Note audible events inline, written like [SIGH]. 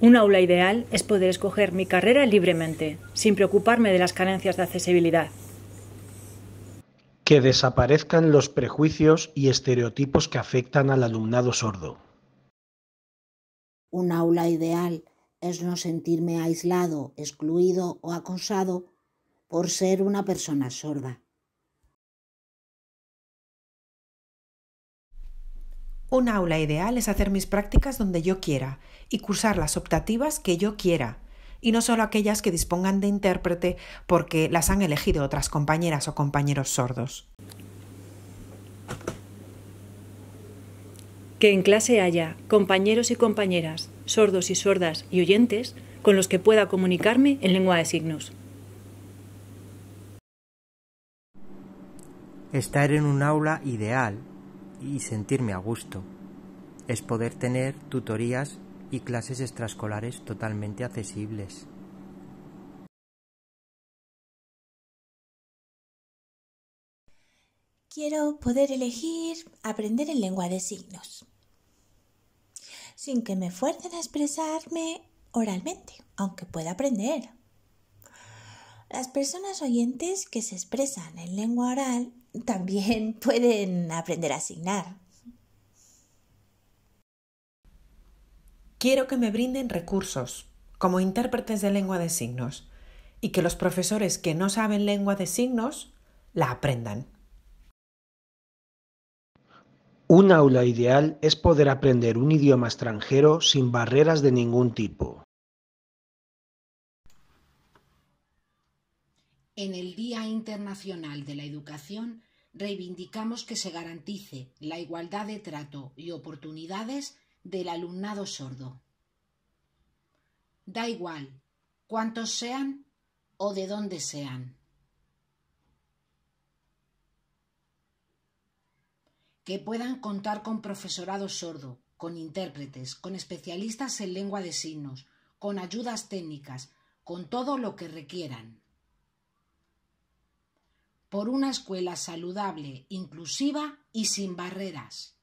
Un aula ideal es poder escoger mi carrera libremente, sin preocuparme de las carencias de accesibilidad. Que desaparezcan los prejuicios y estereotipos que afectan al alumnado sordo. Un aula ideal es no sentirme aislado, excluido o acosado por ser una persona sorda. Un aula ideal es hacer mis prácticas donde yo quiera y cursar las optativas que yo quiera, y no solo aquellas que dispongan de intérprete porque las han elegido otras compañeras o compañeros sordos. Que en clase haya compañeros y compañeras, sordos y sordas y oyentes con los que pueda comunicarme en lengua de signos. Estar en un aula ideal y sentirme a gusto. Es poder tener tutorías y clases extraescolares totalmente accesibles. Quiero poder elegir aprender en lengua de signos, sin que me fuercen a expresarme oralmente, aunque pueda aprender. Las personas oyentes que se expresan en lengua oral también [LAUGHS] pueden aprender a asignar. Quiero que me brinden recursos como intérpretes de lengua de signos y que los profesores que no saben lengua de signos la aprendan. Un aula ideal es poder aprender un idioma extranjero sin barreras de ningún tipo. En el Día Internacional de la Educación reivindicamos que se garantice la igualdad de trato y oportunidades del alumnado sordo. Da igual cuántos sean o de dónde sean. Que puedan contar con profesorado sordo, con intérpretes, con especialistas en lengua de signos, con ayudas técnicas, con todo lo que requieran por una escuela saludable, inclusiva y sin barreras.